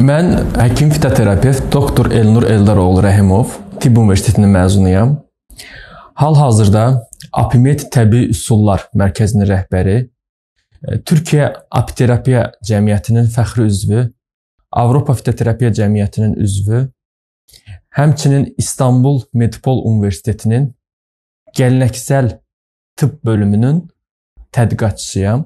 Mən həkim fitoterapiya doktor Elnur Eldaroğlu Rəhimov, Tibb Universitetinin məzunuyam. Hal-hazırda Apimed Təbii Üsullar Mərkəzinin rəhbəri, e, Türkiyə Apiterapiya Cəmiyyətinin fəxri üzvü, Avropa Fitoterapiya Cəmiyyətinin üzvü, həmçinin İstanbul Medipol Universitetinin gəlinəksəl tibb bölümünün tədqiqatçısıyam.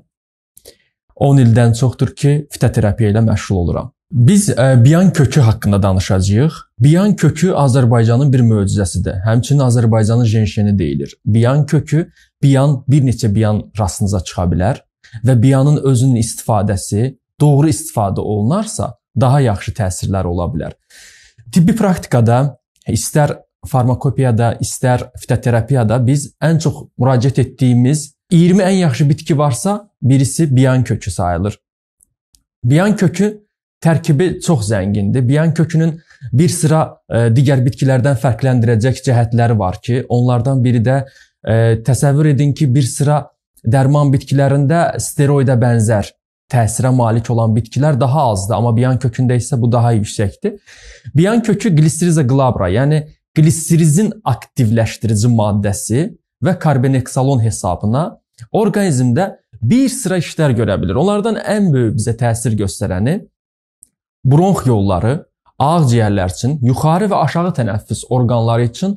10 ildən çoxdur ki, fitoterapiya ilə məşğul oluram. Biz ə, e, biyan kökü haqqında danışacağıq. Biyan kökü Azərbaycanın bir möcüzəsidir. Həmçinin Azərbaycanın jenşeni deyilir. Biyan kökü biyan bir neçə biyan rastınıza çıxa bilər və biyanın özünün istifadəsi doğru istifadə olunarsa daha yaxşı təsirlər ola bilər. Tibbi praktikada istər farmakopiyada, istər fitoterapiyada biz ən çox müraciət etdiyimiz 20 ən yaxşı bitki varsa, birisi biyan kökü sayılır. Biyan kökü tərkibi çox zəngindir. Biyan kökünün bir sıra ə, e, digər bitkilərdən fərqləndirəcək cəhətləri var ki, onlardan biri də ə, e, təsəvvür edin ki, bir sıra dərman bitkilərində steroidə bənzər təsirə malik olan bitkilər daha azdır, amma biyan kökündə isə bu daha yüksəkdir. Biyan kökü Glisteriza glabra, yəni glisterizin aktivləşdirici maddəsi və karboneksalon hesabına orqanizmdə bir sıra işlər görə bilir. Onlardan ən böyük bizə təsir göstərəni bronx yolları ağciyərlər üçün, yuxarı və aşağı tənəffüs orqanları üçün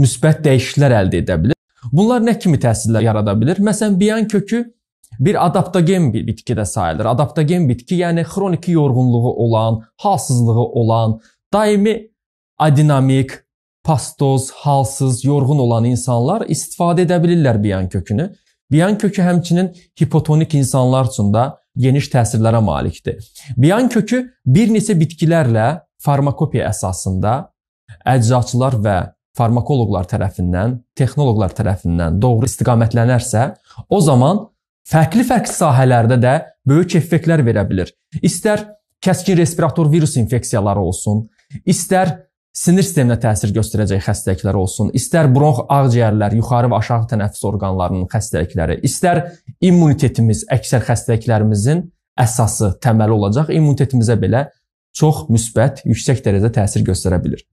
müsbət dəyişikliklər əldə edə bilir. Bunlar nə kimi təsirlər yarada bilər? Məsələn, biyan kökü bir adaptogen bir bitki də sayılır. Adaptogen bitki, yəni xroniki yorğunluğu olan, halsızlığı olan, daimi adinamik, pastoz, halsız, yorğun olan insanlar istifadə edə bilirlər biyan kökünü. Biyan kökü həmçinin hipotonik insanlar üçün də geniş təsirlərə malikdir. Biyan kökü bir neçə bitkilərlə farmakopiya əsasında əczaçılar və farmakoloqlar tərəfindən, texnoloqlar tərəfindən doğru istiqamətlənərsə, o zaman fərqli-fərqli sahələrdə də böyük effektlər verə bilər. İstər kəskin respirator virus infeksiyaları olsun, istər sinir sisteminə təsir göstərəcək xəstəliklər olsun, istər bronx ağciyərlər, yuxarı və aşağı tənəffüs orqanlarının xəstəlikləri, istər immunitetimiz əksər xəstəliklərimizin əsası, təməli olacaq. İmmunitetimizə belə çox müsbət, yüksək dərəcədə təsir göstərə bilir.